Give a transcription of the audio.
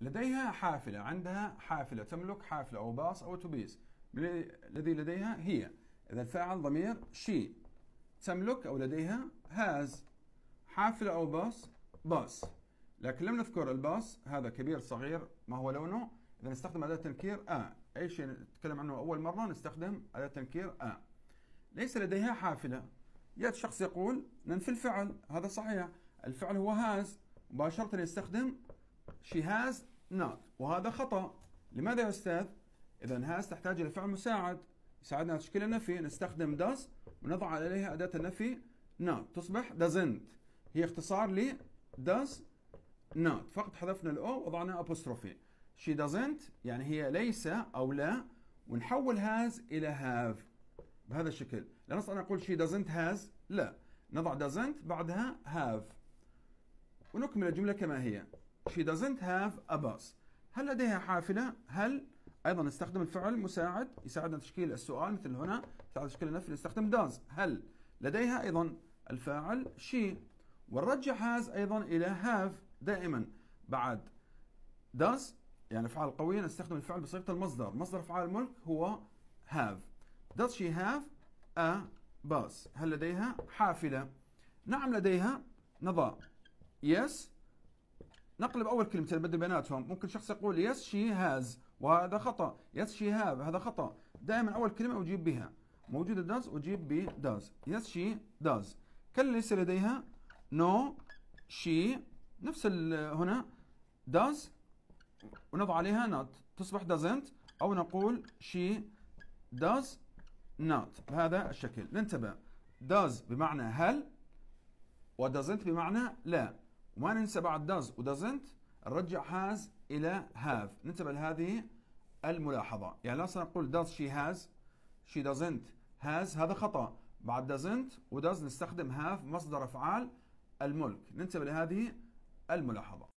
لديها حافلة عندها حافلة تملك حافلة أو باص أو أتوبيس الذي لديها هي إذا الفاعل ضمير شي تملك أو لديها هاز حافلة أو باص باص لكن لم نذكر الباص هذا كبير صغير ما هو لونه إذا نستخدم أداة تنكير أ أي شيء نتكلم عنه أول مرة نستخدم أداة تنكير أ ليس لديها حافلة يأتي شخص يقول ننفي الفعل هذا صحيح الفعل هو هاز مباشرة يستخدم she has not وهذا خطأ لماذا يا أستاذ؟ إذا has تحتاج إلى فعل مساعد يساعدنا على تشكيل النفي نستخدم does ونضع عليها أداة النفي not تصبح doesn't هي اختصار ل does not فقط حذفنا الأو وضعنا apostrophe she doesn't يعني هي ليس أو لا ونحول has إلى have بهذا الشكل لا نستطيع أن نقول she doesn't has لا نضع doesn't بعدها have ونكمل الجملة كما هي she doesn't have a bus هل لديها حافلة؟ هل أيضا نستخدم الفعل مساعد يساعدنا تشكيل السؤال مثل هنا يساعد تشكيل النفي نستخدم does هل لديها أيضا الفاعل she ونرجع has أيضا إلى have دائما بعد does يعني فعل قوي نستخدم الفعل بصيغة المصدر مصدر أفعال الملك هو have does she have a bus هل لديها حافلة؟ نعم لديها نضاء yes نقلب اول كلمتين بدل بيناتهم ممكن شخص يقول يس شي هاز وهذا خطا يس شي هاف هذا خطا دائما اول كلمه اجيب بها موجوده داز اجيب ب داز يس شي داز كل ليس لديها نو no, شي نفس هنا داز ونضع عليها نوت تصبح doesn't او نقول she does not بهذا الشكل ننتبه does بمعنى هل و doesn't بمعنى لا وما ننسى بعد does و doesn't نرجع has الى have ننتبه لهذه الملاحظه يعني لا سنقول does she has she doesn't has هذا خطا بعد doesn't و does نستخدم have مصدر افعال الملك ننتبه لهذه الملاحظه